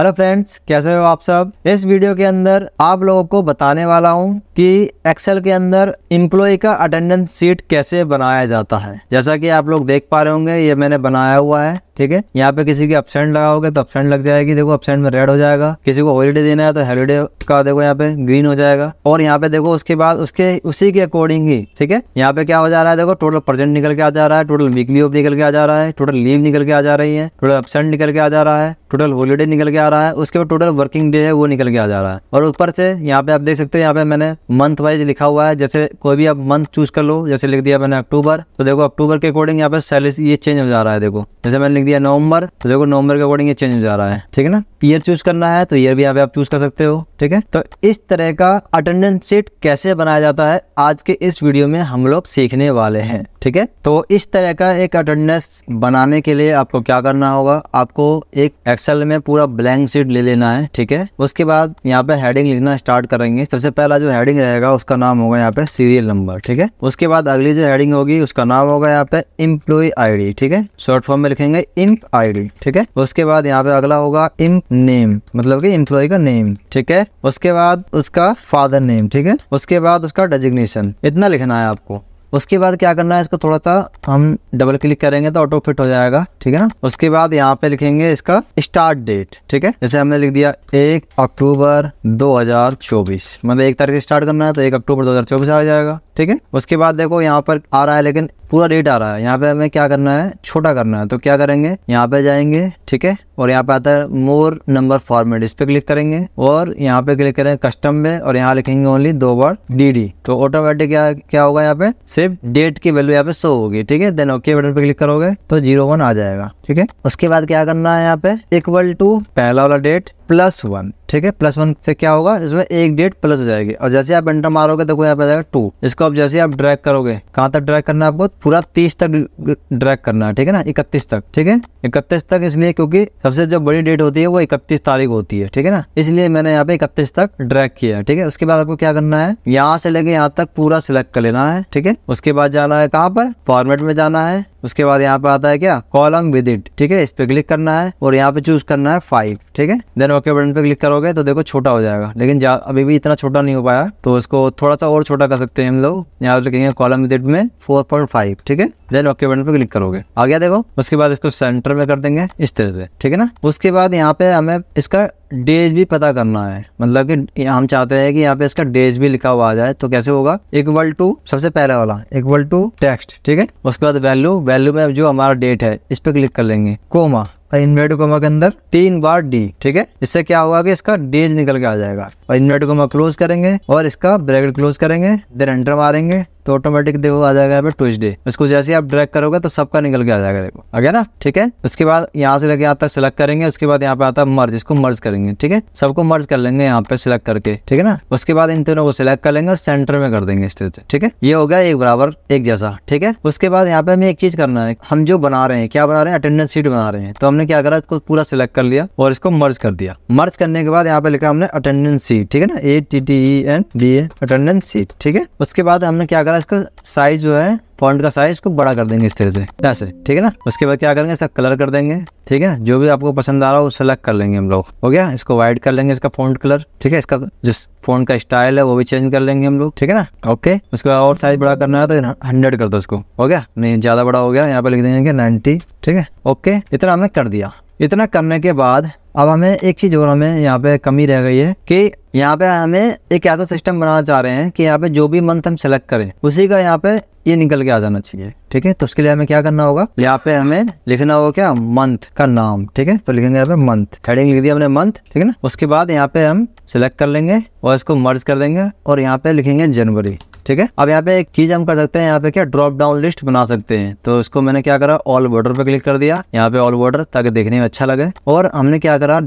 hello friends कैसे हो आप सब इस वीडियो के अंदर आप लोगों को बताने वाला हूं कि एक्सेल के अंदर इम्प्लॉय का अटेंडेंस सीट कैसे बनाया जाता है जैसा कि आप लोग देख पा रहे होंगे ये मैंने बनाया हुआ है ठीक है यहाँ पे किसी की अपसेंट लगाओगे तो अपसेंट लग जाएगी देखो अपसेंट में रेड हो जाएगा किसी को हॉलीडे देना है तो हॉलीडे का देखो यहाँ पे ग्रीन हो जाएगा और यहाँ पे देखो उसके बाद उसके उसी के अकॉर्डिंग ही ठीक है यहाँ पे क्या हो जा रहा है देखो टोटल प्रेजेंट निकल के आ जा रहा है टोटल वीकली ऑफ निकल के आ जा रहा है टोटल लीव निकल के आ जा रही है टोटल अपसेंट निकल के आ जा रहा है टोटल हॉलीडे निकल के आ रहा है उसके बाद टोटल वर्किंग डे है वो निकल के आ जा रहा है और ऊपर से यहाँ पे आप देख सकते हो यहाँ पे मैंने मंथ वाइज लिखा हुआ है जैसे कोई भी आप मंथ चूज कर लो जैसे लिख दिया मैंने अक्टूबर तो देखो अक्टूबर के अकॉर्डिंग यहाँ पे सैलरी ये चेंज हो जा रहा है देखो जैसे मैंने लिख दिया नवंबर तो देखो नवंबर के अकॉर्डिंग ये चेंज हो जा रहा है ठीक है ना ईयर चूज करना है तो ईयर भी यहाँ पे आप चूज कर सकते हो ठीक है तो इस तरह का अटेंडेंस सीट कैसे बनाया जाता है आज के इस वीडियो में हम लोग सीखने वाले हैं ठीक है तो इस तरह का एक अटेंडेंस बनाने के लिए आपको क्या करना होगा आपको एक एक्सेल में पूरा ब्लैंक सीट ले लेना है ठीक है उसके बाद यहाँ पे हेडिंग लिखना स्टार्ट करेंगे सबसे पहला जो हेडिंग रहेगा उसका नाम होगा यहाँ पे सीरियल नंबर ठीक है उसके बाद अगली जो हेडिंग होगी उसका नाम होगा यहाँ पे इम्प्लॉय आई ठीक है शॉर्ट फॉर्म में लिखेंगे इम्प आई ठीक है उसके बाद यहाँ पे अगला होगा इम्प नेम मतलब की इम्प्लॉय का नेम ठीक है उसके बाद उसका फादर नेम ठीक है उसके बाद उसका डेजिग्नेशन इतना लिखना है आपको उसके बाद क्या करना है इसको थोड़ा सा हम डबल क्लिक करेंगे तो ऑटो फिट हो जाएगा ठीक है ना उसके बाद यहाँ पे लिखेंगे इसका स्टार्ट डेट ठीक है जैसे हमने लिख दिया एक अक्टूबर 2024 मतलब एक तारीख से स्टार्ट करना है तो एक अक्टूबर 2024 आ जाएगा ठीक है उसके बाद देखो यहाँ पर आ रहा है लेकिन पूरा डेट आ रहा है यहाँ पे हमें क्या करना है छोटा करना है तो क्या करेंगे यहाँ पे जाएंगे ठीक है और यहाँ पे आता है मोर नंबर फॉर्मेट इस पे क्लिक करेंगे और यहाँ पे क्लिक करेंगे कस्टम में और यहाँ लिखेंगे ओनली दो बार डी तो ऑटोमेटिक क्या क्या होगा यहाँ पे सिर्फ डेट की वैल्यू यहाँ पे शो होगी ठीक है देन ओके बटन पे क्लिक करोगे तो जीरो वन आ जाएगा ठीक है उसके बाद क्या करना है यहाँ पे इक्वल टू पहला वाला डेट प्लस वन ठीक है प्लस वन से क्या होगा इसमें एक डेट प्लस हो जाएगी और जैसे आप एंटर मारोगे तो यहाँ पे जाएगा टू इसको आप जैसे आप ड्रैग करोगे कहाँ तक ड्रैग करना है आपको पूरा तीस तक ड्रैग करना है ठीक है ना इकतीस तक ठीक है इकतीस तक इसलिए क्योंकि सबसे जो बड़ी डेट होती है वो इकतीस तारीख होती है ठीक है ना इसलिए मैंने यहाँ पे इकतीस तक ड्रैग किया है ठीक है उसके बाद आपको क्या करना है यहाँ से लेके यहाँ तक पूरा सिलेक्ट कर लेना है ठीक है उसके बाद जाना है कहाँ पर फॉर्मेट में जाना है उसके बाद यहाँ पे आता है क्या कॉलम विद एट ठीक है इस पे क्लिक करना है और यहाँ पे चूज करना है फाइव ठीक है देन ओके बटन पे क्लिक करोगे तो देखो छोटा हो जाएगा लेकिन जा, अभी भी इतना छोटा नहीं हो पाया तो इसको थोड़ा सा और छोटा कर सकते हैं हम लोग यहाँ पे लिखेंगे कॉलम विद में फोर ठीक है देन ओके बटन पे क्लिक करोगे आ गया देखो उसके बाद इसको सेंटर में कर देंगे इस तरह से ठीक है ना उसके बाद यहाँ पे हमें इसका डेज भी पता करना है मतलब कि हम चाहते हैं कि यहाँ पे इसका डेज भी लिखा हुआ आ जाए तो कैसे होगा इक्वल टू सबसे पहले वाला इक्वल टू टेक्स्ट ठीक है उसके बाद वैल्यू वैल्यू में जो हमारा डेट है इस पर क्लिक कर लेंगे कोमा और इन्वर्टेड कोमा के अंदर तीन बार डी ठीक है इससे क्या होगा कि इसका डेज निकल के आ जाएगा और इन्वर्टेड कोमा क्लोज करेंगे और इसका ब्रैकेट क्लोज करेंगे देर एंटर मारेंगे तो ऑटोमेटिक देखो आ जाएगा यहाँ पे डे इसको जैसे आप ड्रैग करोगे तो सबका निकल के आ जाएगा देखो आ गया ना ठीक है उसके बाद यहाँ से लेके आता है सिलेक्ट करेंगे उसके बाद यहाँ पे आता है मर्ज इसको मर्ज करेंगे ठीक है सबको मर्ज कर लेंगे यहाँ पे सिलेक्ट करके ठीक है ना उसके बाद इन तीनों को सिलेक्ट कर लेंगे और सेंटर में कर देंगे इस तरह से ठीक है ये हो गया एक बराबर एक जैसा ठीक है उसके बाद यहाँ पे हमें एक चीज करना है हम जो बना रहे हैं क्या बना रहे हैं अटेंडेंस सीट बना रहे हैं तो हमने हमने क्या करा इसको पूरा सिलेक्ट कर लिया और इसको मर्ज कर दिया मर्ज करने के बाद यहाँ पे लिखा हमने अटेंडेंस सीट ठीक है ना A T T N B attendance sheet ठीक है उसके बाद हमने क्या करा इसका साइज जो है फॉन्ट का साइज को बड़ा कर देंगे इस तरह से यहाँ से ठीक है ना उसके बाद क्या करेंगे इसका कलर कर देंगे ठीक है जो भी आपको पसंद आ रहा हो सेलेक्ट कर लेंगे हम लोग हो गया इसको व्हाइट कर लेंगे इसका फॉन्ट कलर ठीक है इसका जिस फोन का स्टाइल है वो भी चेंज कर लेंगे हम लोग ठीक है ना ओके उसके बाद और साइज बड़ा करना है तो हंड्रेड कर दो उसको हो गया नहीं ज़्यादा बड़ा हो गया यहाँ पे लिख देंगे नाइनटी ठीक है ओके इतना हमने कर दिया इतना करने के बाद अब हमें एक चीज़ और हमें यहाँ पे कमी रह गई है कि यहाँ पे हमें एक ऐसा सिस्टम बनाना चाह रहे हैं कि यहाँ पे जो भी मंथ हम सेलेक्ट करें उसी का यहाँ पे ये निकल के आ जाना चाहिए ठीक है तो उसके लिए हमें क्या करना होगा यहाँ पे हमें लिखना होगा क्या मंथ का नाम ठीक है तो लिखेंगे यहाँ पे मंथ हेडिंग लिख दिया हमने मंथ ठीक है ना उसके बाद यहाँ पे हम सिलेक्ट कर लेंगे और इसको मर्ज कर देंगे और यहाँ पे लिखेंगे जनवरी ठीक है अब यहाँ पे एक चीज हम कर सकते हैं यहाँ पे क्या ड्रॉप डाउन लिस्ट बना सकते हैं तो इसको मैंने क्या करा ऑल बॉर्डर पे क्लिक कर दिया यहाँ पे ऑल बॉर्डर ताकि देखने में अच्छा लगे और हमने क्या करा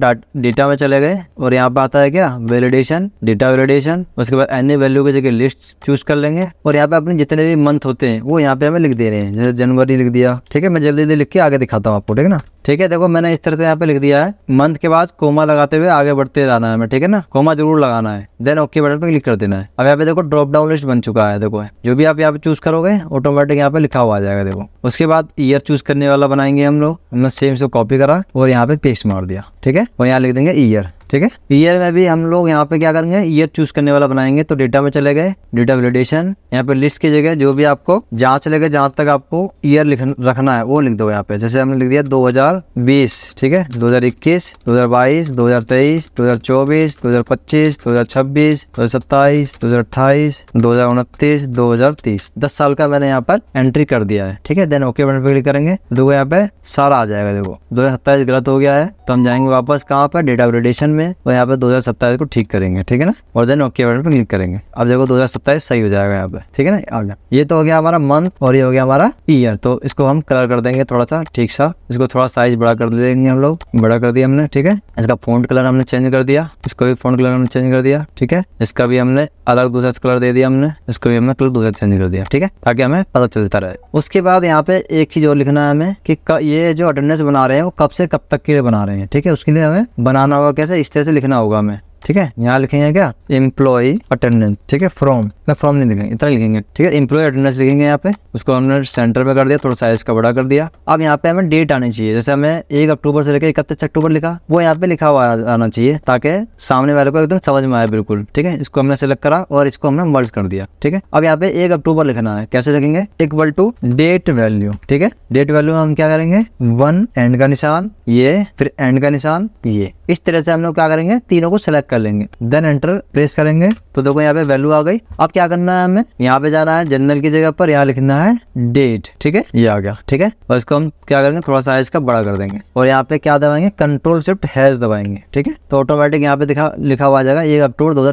डेटा में चले गए और यहाँ पे आता है क्या वेलिडेशन डेटा वेलिडेशन उसके बाद एनी वैल्यू की जगह लिस्ट चूज कर लेंगे और यहाँ पे अपने जितने भी मंथ मंथ होते हैं वो यहाँ पे हमें लिख दे रहे हैं जैसे जनवरी लिख दिया ठीक है मैं जल्दी जल्दी लिख के आगे दिखाता हूँ आपको ठीक है ना ठीक है देखो मैंने इस तरह से यहाँ पे लिख दिया है मंथ के बाद कोमा लगाते हुए आगे बढ़ते जाना है हमें ठीक है ना कोमा जरूर लगाना है देन ओके बटन पे क्लिक कर देना है अब यहाँ पे देखो ड्रॉप डाउन लिस्ट बन चुका है देखो जो भी आप यहाँ पे चूज करोगे ऑटोमेटिक यहाँ पे लिखा हुआ आ जाएगा देखो उसके बाद ईयर चूज करने वाला बनाएंगे हम लोग हमने सेम से कॉपी करा और यहाँ पे पेस्ट मार दिया ठीक है और यहाँ लिख देंगे ईयर ठीक है ईयर में भी हम लोग यहाँ पे क्या करेंगे ईयर चूज करने वाला बनाएंगे तो डेटा में चले गए डेटा वेलिडेशन यहाँ पे लिस्ट की जगह जो भी आपको जहाँ चले गए जहाँ तक आपको ईयर रखना है वो लिख दो यहाँ पे जैसे हमने लिख दिया 2020 ठीक है 2021 2022 2023 2024 2025 2026 2027 2028 हजार 2030 दस साल का मैंने यहाँ पर एंट्री कर दिया है ठीक है देन ओके बटन पे क्लिक करेंगे देखो यहाँ पे सारा आ जाएगा देखो दो गलत हो गया है तो हम जाएंगे वापस कहाँ पर डेटा वैलिडेशन में में और यहाँ पे दो को ठीक करेंगे ठीक है ना और देन ओके बटन पर क्लिक करेंगे अब देखो दो सही हो जाएगा यहाँ पे ठीक है ना आगे ये तो हो गया हमारा मंथ और ये हो गया हमारा ईयर तो इसको हम कलर कर देंगे थोड़ा सा ठीक सा इसको थोड़ा साइज बड़ा कर देंगे हम लोग बड़ा कर दिया हमने ठीक है इसका फोन कलर हमने चेंज कर दिया इसको भी फोन कलर हमने चेंज कर दिया ठीक है इसका भी हमने अलग दूसरा कलर दे दिया हमने इसको भी हमने कलर दूसरा चेंज कर दिया ठीक है ताकि हमें पता चलता रहे उसके बाद यहाँ पे एक चीज और लिखना है हमें कि ये जो अटेंडेंस बना रहे हैं वो कब से कब तक के लिए बना रहे हैं ठीक है उसके लिए हमें बनाना होगा कैसे इस अच्छे से लिखना होगा हमें ठीक है यहाँ लिखेंगे क्या एम्प्लॉय अटेंडेंस ठीक है फ्रॉम ना फ्रॉम नहीं लिखेंगे इतना लिखेंगे ठीक है एम्प्लॉय अटेंडेंस लिखेंगे यहाँ पे उसको हमने सेंटर में कर दिया थोड़ा साइज का बड़ा कर दिया अब यहाँ पे हमें डेट आनी चाहिए जैसे हमें एक अक्टूबर से लेकर इकतीस अक्टूबर लिखा वो यहाँ पे लिखा हुआ आना चाहिए ताकि सामने वाले को एकदम समझ में आए बिल्कुल ठीक है इसको हमने सेलेक्ट करा और इसको हमने मर्ज कर दिया ठीक है अब यहाँ पे एक अक्टूबर लिखना है कैसे लिखेंगे इक्वल टू डेट वैल्यू ठीक है डेट वैल्यू हम क्या करेंगे वन एंड का निशान ये फिर एंड का निशान ये इस तरह से हम लोग क्या करेंगे तीनों को सिलेक्ट कर लेंगे देन एंटर प्रेस करेंगे तो देखो यहाँ पे वैल्यू आ गई अब क्या करना है हमें यहाँ पे जाना है जनरल की जगह पर यहाँ लिखना है डेट ठीक है ये आ गया ठीक है और इसको हम क्या करेंगे थोड़ा सा इसका बड़ा कर देंगे और यहाँ पे क्या दबाएंगे कंट्रोल शिफ्ट हैज दबाएंगे ठीक है तो ऑटोमेटिक यहाँ पे दिखा लिखा हुआ जाएगा एक अक्टूबर दो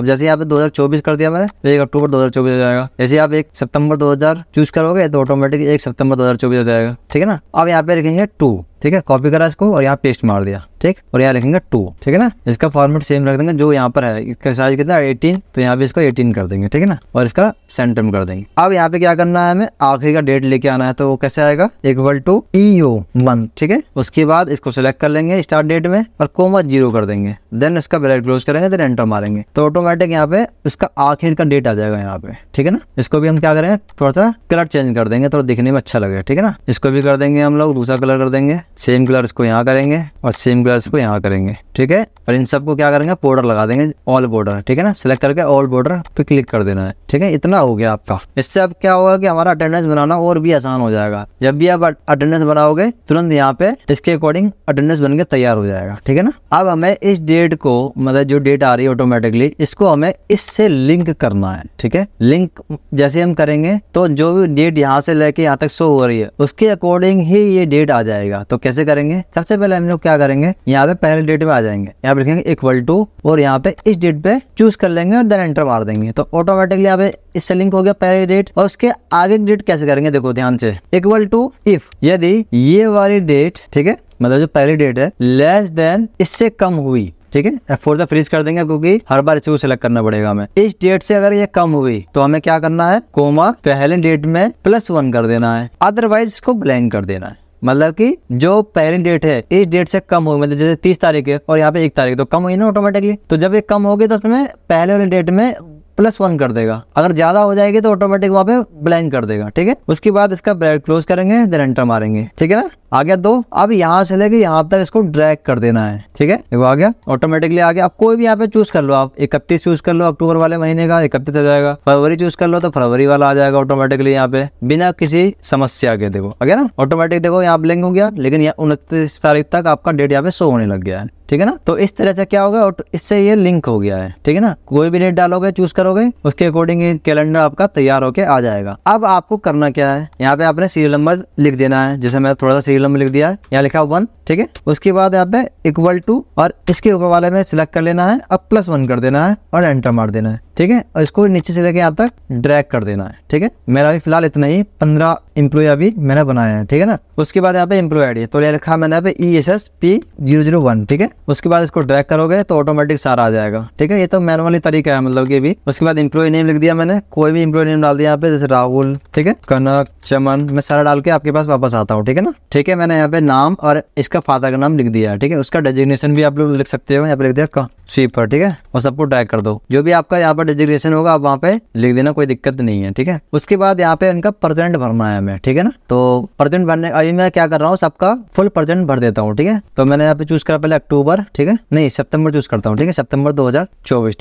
अब जैसे यहाँ पे दो कर दिया मैंने तो एक अक्टूबर दो हो जाएगा जैसे आप एक सितंबर दो चूज करोगे तो ऑटोमेटिक एक सितंबर दो हो जाएगा ठीक है ना अब यहाँ पे लिखेंगे टू ठीक है कॉपी करा इसको और यहाँ पेस्ट मार दिया ठीक और यहाँ लिखेंगे टू ठीक है ना इसका फॉर्मेट सेम रख देंगे जो यहाँ पर है इसका साइज कितना एटीन तो यहाँ पे इसको एटीन कर देंगे ठीक है ना और इसका सेंटर में कर देंगे अब यहाँ पे क्या करना है हमें आखिरी का डेट लेके आना है तो वो कैसे आएगा इक्वल टू ई मंथ ठीक है उसके बाद इसको सिलेक्ट कर लेंगे स्टार्ट डेट में और कोमा जीरो कर देंगे देन इसका ब्रेड क्लोज करेंगे देन एंटर मारेंगे तो ऑटोमेटिक यहाँ पे इसका आखिर का डेट आ जाएगा यहाँ पे ठीक है ना इसको भी हम क्या करेंगे थोड़ा सा कलर चेंज कर देंगे थोड़ा दिखने में अच्छा लगेगा ठीक है ना इसको भी कर देंगे हम लोग दूसरा कलर कर देंगे सेम कलर्स को यहाँ करेंगे और सेम कलर्स को यहाँ करेंगे ठीक है और इन सबको क्या करेंगे बॉर्डर लगा देंगे ऑल बॉर्डर ठीक है ना सिलेक्ट करके ऑल बॉर्डर पे क्लिक कर देना है ठीक है इतना हो गया आपका इससे अब क्या होगा कि हमारा अटेंडेंस बनाना और भी आसान हो जाएगा जब भी आप अटेंडेंस बनाओगे तुरंत यहाँ पे इसके अकॉर्डिंग अटेंडेंस बन के तैयार हो जाएगा ठीक है ना अब हमें इस डेट को मतलब जो डेट आ रही है ऑटोमेटिकली इसको हमें इससे लिंक करना है ठीक है लिंक जैसे हम करेंगे तो जो भी डेट यहाँ से लेके यहाँ तक शो हो रही है उसके अकॉर्डिंग ही ये डेट आ जाएगा तो कैसे करेंगे सबसे पहले हम लोग क्या करेंगे यहाँ पे पहले डेट में आ जाएंगे यहाँ पे लिखेंगे इक्वल टू और यहाँ पे इस डेट पे चूज कर लेंगे और देन एंटर मार देंगे तो ऑटोमेटिकली यहाँ पे इससे लिंक हो गया पहले डेट और उसके आगे डेट कैसे करेंगे देखो ध्यान से इक्वल टू इफ यदि ये वाली डेट ठीक है मतलब जो पहली डेट है लेस देन इससे कम हुई ठीक है एफ फोर फ्रीज कर देंगे क्योंकि हर बार इसी सिलेक्ट करना पड़ेगा हमें इस डेट से अगर ये कम हुई तो हमें क्या करना है कोमा पहले डेट में प्लस वन कर देना है अदरवाइज इसको ब्लैंक कर देना है मतलब कि जो पेरेंट डेट है इस डेट से कम होगी मतलब जैसे तीस तारीख है और यहाँ पे एक तारीख तो कम हुई ना ऑटोमेटिकली तो जब ये कम होगी तो उसमें पहले वाले डेट में प्लस वन कर देगा अगर ज्यादा हो जाएगी तो ऑटोमेटिक वहां पे ब्लैंक कर देगा ठीक है उसके बाद इसका ब्रेड क्लोज करेंगे देन एंटर मारेंगे ठीक है ना आ गया दो अब यहाँ से लेके यहाँ तक इसको ड्रैग कर देना है ठीक है देखो आ गया ऑटोमेटिकली आ गया आप कोई भी यहाँ पे चूज कर लो आप इकतीस चूज कर लो अक्टूबर वाले महीने का इकतीस आ जाएगा फरवरी चूज कर लो तो फरवरी वाला आ जाएगा ऑटोमेटिकली यहाँ पे बिना किसी समस्या के देखो आ गया ना ऑटोमेटिक देखो यहाँ लिंक हो गया लेकिन यहाँ उनतीस तारीख तक आपका डेट यहाँ पे शो होने लग गया है ठीक है ना तो इस तरह से क्या होगा और इससे ये लिंक हो गया है ठीक है ना कोई भी डेट डालोगे चूज करोगे उसके अकॉर्डिंग कैलेंडर आपका तैयार होके आ जाएगा अब आपको करना क्या है यहाँ पे आपने सीरियल नंबर लिख देना है जैसे मैं थोड़ा सा फिलम में लिख दिया है यहाँ लिखा वन ठीक है उसके बाद यहाँ पे इक्वल टू और इसके ऊपर वाले में सिलेक्ट कर लेना है अब प्लस वन कर देना है और एंटर मार देना है ठीक है और इसको नीचे से लेके यहाँ तक ड्रैग कर देना है ठीक है मेरा भी फिलहाल इतना ही पंद्रह इम्प्लॉय अभी मैंने बनाया है ठीक है ना उसके बाद यहाँ पे इम्प्लॉय आईडी तो ये लिखा मैंने यहाँ पे E S S P zero zero one ठीक है उसके बाद इसको ड्रैग करोगे तो ऑटोमेटिक सारा आ जाएगा ठीक है ये तो मैनुअली तरीका है मतलब की भी उसके बाद इम्प्लॉय नेम लिख दिया मैंने कोई भी इम्प्लॉय नेम डाल दिया यहाँ पे जैसे राहुल ठीक है कनक चमन मैं सारा डाल के आपके पास वापस आता हूँ ठीक है ना ठीक है मैंने यहाँ पे नाम और इसका फादर का नाम लिख दिया ठीक है उसका डेजिग्नेशन भी आप लोग लिख सकते हो यहाँ पे लिख दिया स्वीपर ठीक है और सबको ड्रैग कर दो जो भी आपका यहाँ पर पर डिजिग्रेशन होगा आप वहाँ पे लिख देना कोई दिक्कत नहीं है ठीक है उसके बाद यहाँ पे इनका परसेंट भरना है हमें ठीक है ना तो परसेंट भरने अभी मैं क्या कर रहा हूँ सबका फुल परसेंट भर देता हूँ ठीक है तो मैंने यहाँ पे चूज करा पहले अक्टूबर ठीक है नहीं सितंबर चूज करता हूँ ठीक है सितंबर दो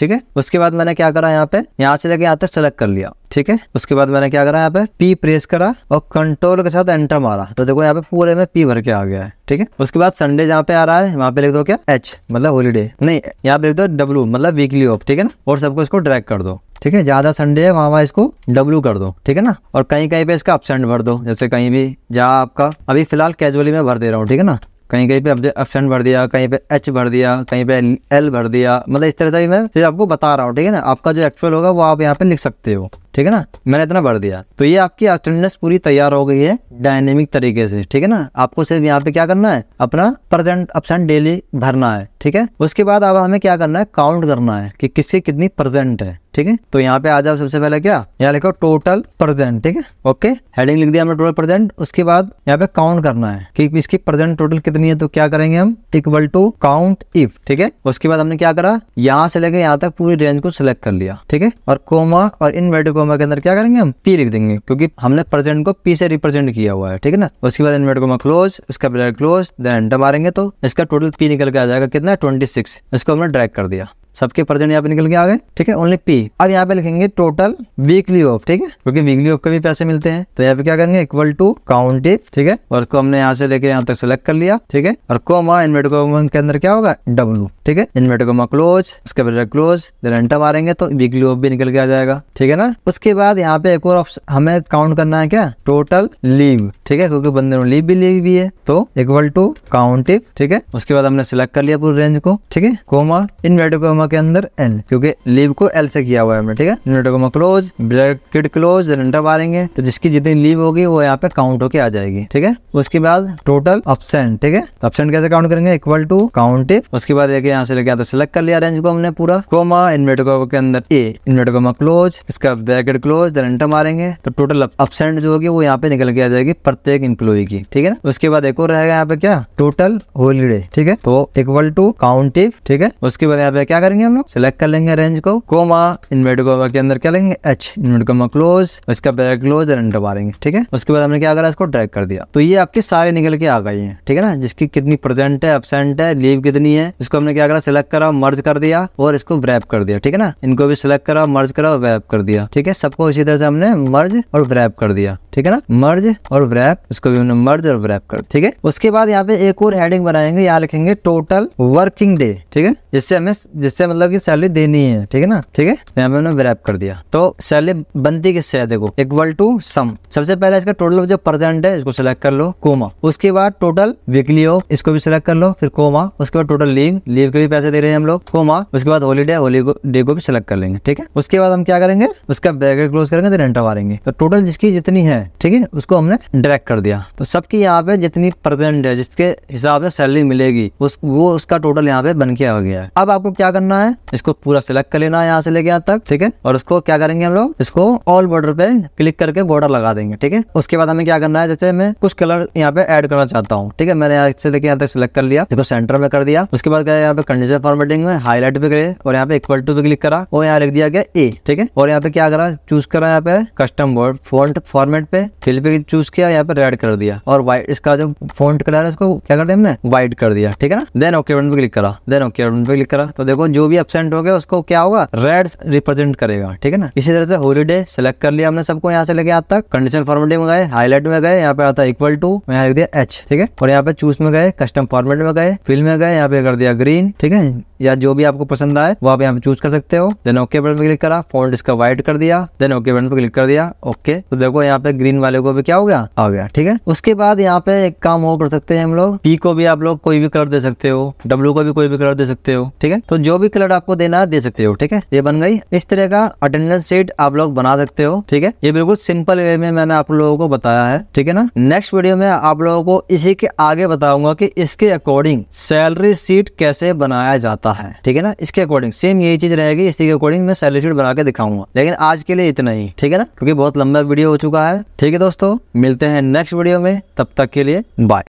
ठीक है उसके बाद मैंने क्या करा यहाँ पे यहाँ से लेके यहाँ तक सेलेक्ट कर लिया ठीक है उसके बाद मैंने क्या करा यहाँ पे पी प्रेस करा और कंट्रोल के साथ एंटर मारा तो देखो यहाँ पे पूरे में पी भर के आ गया है ठीक है उसके बाद संडे जहाँ पे आ रहा है वहाँ पे लिख दो क्या एच मतलब होलीडे नहीं यहाँ पे लिख दो डब्लू मतलब वीकली ऑफ ठीक है ना और सबको इसको ड्रैक कर दो ठीक है ज्यादा संडे है वहाँ वहाँ इसको डब्लू कर दो ठीक है ना और कहीं कहीं पे इसका अपसेंट भर दो जैसे कहीं भी जहाँ आपका अभी फिलहाल कैजुअली मैं भर दे रहा हूँ ठीक है ना कहीं कहीं पे ऑप्शन भर दिया कहीं पे एच भर दिया कहीं पे एल भर दिया मतलब इस तरह से मैं फिर आपको बता रहा हूँ ठीक है ना आपका जो एक्चुअल होगा वो आप यहाँ पे लिख सकते हो ठीक है ना मैंने इतना भर दिया तो ये आपकी अटेंडेंस पूरी तैयार हो गई है डायनेमिक तरीके से ठीक है ना आपको सिर्फ यहाँ पे क्या करना है अपना परसेंट अपसेंट डेली भरना है ठीक है उसके बाद अब हमें क्या करना है काउंट करना है कि किसकी कितनी प्रजेंट है ठीक है तो यहाँ पे आ जाओ सबसे पहले क्या यहाँ लिखो टोटल प्रेजेंट ठीक है ओके हेडिंग लिख दिया हमने टोटल प्रेजेंट उसके बाद यहाँ पे काउंट करना है कि इसकी प्रेजेंट टोटल कितनी है तो क्या करेंगे हम इक्वल टू काउंट इफ ठीक है उसके बाद हमने क्या करा यहाँ से लेके यहाँ तक पूरी रेंज को सिलेक्ट कर लिया ठीक है और कोमा और इन्वर्टेड कोमा के अंदर क्या करेंगे हम पी लिख देंगे क्योंकि हमने प्रेजेंट को पी से रिप्रेजेंट किया हुआ है ठीक है ना उसके बाद इन्वर्टेड कोमा क्लोज उसका क्लोज देन एंटर मारेंगे तो इसका टोटल पी निकल के आ जाएगा कितना ट्वेंटी सिक्स इसको हमने ड्रैग कर दिया सबके प्रेजेंट यहाँ पे निकल के आ गए ठीक है ओनली पी अब यहाँ पे लिखेंगे टोटल वीकली ऑफ ठीक है क्योंकि वीकली ऑफ के भी पैसे मिलते हैं तो यहाँ पे क्या करेंगे इक्वल टू काउंट इफ ठीक है और इसको हमने यहाँ से लेके यहाँ तक सेलेक्ट कर लिया ठीक है और कोमा इन्वर्ट कोमा के अंदर क्या होगा डब्लू ठीक है इन्वर्ट कोमा क्लोज उसके बाद क्लोज देन एंटर मारेंगे तो वीकली ऑफ भी निकल के आ जाएगा ठीक है ना उसके बाद यहाँ पे एक और हमें काउंट करना है क्या टोटल लीव ठीक है क्योंकि बंदे ने लीव भी ली हुई है तो इक्वल टू काउंट इफ ठीक है उसके बाद हमने सेलेक्ट कर लिया पूरे रेंज को ठीक है कोमा इन्वर्ट कोमा कोमा के अंदर एल क्योंकि लीव को एल से किया हुआ है हमने ठीक है unit comma close blood kid close enter मारेंगे तो जिसकी जितनी लीव होगी वो यहाँ पे काउंट होके आ जाएगी ठीक है उसके बाद टोटल अपसेंट ठीक है अपसेंट तो कैसे काउंट करेंगे इक्वल टू काउंट उसके बाद लेके यहाँ से लेके आता सेलेक्ट कर लिया रेंज को हमने पूरा कोमा इन्वर्टर के अंदर ए इन्वर्टर कोमा क्लोज इसका ब्रैकेट क्लोज देन एंटर मारेंगे तो टोटल अपसेंट जो होगी वो यहाँ पे निकल के आ जाएगी प्रत्येक इम्प्लॉय की ठीक है उसके बाद एक और रहेगा यहाँ पे क्या टोटल होलीडे ठीक है तो इक्वल टू काउंट ठीक है उसके बाद यहाँ पे क्या करेंगे हम लोग सिलेक्ट कर लेंगे रेंज को कोमा इनवर्ट कोमा के अंदर क्या लेंगे एच इनवर्ट कोमा क्लोज इसका बैक क्लोज और एंटर मारेंगे ठीक है उसके बाद हमने क्या करा इसको ड्रैग कर दिया तो ये आपके सारे निकल के आ गए हैं ठीक है ना जिसकी कितनी प्रेजेंट है एबसेंट है लीव कितनी है इसको हमने क्या करा सिलेक्ट करा मर्ज कर दिया और इसको ब्रैप कर दिया ठीक है ना इनको भी सिलेक्ट करा मर्ज करा और वैप कर दिया ठीक है सबको इसी तरह से हमने मर्ज और ब्रैप कर दिया ठीक है ना मर्ज और ब्रैप इसको भी हमने मर्ज और ब्रैप कर ठीक है उसके बाद यहाँ पे एक और हेडिंग बनाएंगे यहाँ लिखेंगे टोटल वर्किंग डे ठीक है जिससे हमें जिससे मतलब कि सैलरी देनी है ठीक है ना ठीक है यहाँ पे हमने कर दिया तो सैलरी बनती किससे है देखो इक्वल टू सम सबसे पहले इसका टोटल जो परसेंट है इसको सिलेक्ट कर लो कोमा उसके बाद टोटल वीकली हो इसको भी सिलेक्ट कर लो फिर कोमा उसके बाद टोटल लीव लीव के भी पैसे दे रहे हैं हम लोग कोमा उसके बाद हॉलीडे हॉलीडे को भी सिलेक्ट कर लेंगे ठीक है उसके बाद हम क्या करेंगे उसका बैगेट क्लोज करेंगे तो रेंटा मारेंगे तो टोटल जिसकी जितनी है ठीक है उसको हमने डायरेक्ट कर दिया तो सबकी यहाँ पे जितनी परसेंट है जिसके हिसाब से सैलरी मिलेगी उस वो उसका टोटल यहाँ पे बन के आ गया है अब आपको क्या करना है इसको पूरा सिलेक्ट कर लेना है यहाँ से लेके यहाँ तक ठीक है और उसको क्या करेंगे हम लोग इसको ऑल बॉर्डर पे क्लिक करके बॉर्डर लगा देंगे ठीक है उसके बाद हमें क्या करना है जैसे मैं कुछ कलर यहाँ पे एड करना चाहता हूँ ठीक है मैंने यहाँ से देखिए यहाँ तक सिलेक्ट कर लिया देखो सेंटर में कर दिया उसके बाद यहाँ पे कंडीशन फॉर्मेटिंग में हाईलाइट भी करे और यहाँ पे इक्वल टू भी क्लिक करा और यहाँ लिख दिया गया ए ठीक है और यहाँ पे क्या करा चूज करा यहाँ पे कस्टम बोर्ड फॉन्ट फॉर्मेट पे फिल पे चूज किया यहाँ पे रेड कर दिया और व्हाइट इसका जो फॉन्ट कलर है उसको क्या कर दिया हमने व्हाइट कर दिया ठीक है ना देन ओके बटन पे क्लिक करा देन ओके बटन पे क्लिक करा तो देखो जो भी एबसेंट हो गया उसको क्या होगा रेड रिप्रेजेंट करेगा ठीक है ना इसी तरह से होलीडे सेलेक्ट कर लिया हमने सबको यहाँ से लेके यहाँ तक कंडीशन फॉर्मेट में गए हाईलाइट में गए यहाँ पे आता इक्वल टू यहाँ लिख दिया एच ठीक है और यहाँ पे चूस में गए कस्टम फॉर्मेट में गए फिल्म में गए यहाँ पे कर दिया ग्रीन ठीक है या जो भी आपको पसंद आए वो आप यहाँ पे चूज कर सकते हो देन ओके बटन पे क्लिक करा फॉन्ट इसका व्हाइट कर दिया देन ओके बटन पे क्लिक कर दिया ओके तो देखो यहाँ पे ग्रीन वाले को भी क्या हो गया आ गया ठीक है उसके बाद यहाँ पे एक काम और कर सकते हैं हम लोग पी को भी आप लोग कोई भी कलर दे सकते हो डब्ल्यू को भी कोई भी कलर दे सकते हो हो ठीक है तो जो भी कलर आपको देना दे सकते हो ठीक है ये बन गई इस तरह का अटेंडेंस सीट आप लोग बना सकते हो ठीक है ये बिल्कुल सिंपल वे में मैंने आप लोगों को बताया है ठीक है ना नेक्स्ट वीडियो में आप लोगों को इसी के आगे बताऊंगा कि इसके अकॉर्डिंग सैलरी सीट कैसे बनाया जाता है ठीक है ना इसके अकॉर्डिंग सेम यही चीज रहेगी इसी के अकॉर्डिंग मैं सैलरी सीट बना के दिखाऊंगा लेकिन आज के लिए इतना ही ठीक है ना क्योंकि बहुत लंबा वीडियो हो चुका है ठीक है दोस्तों मिलते हैं नेक्स्ट वीडियो में तब तक के लिए बाय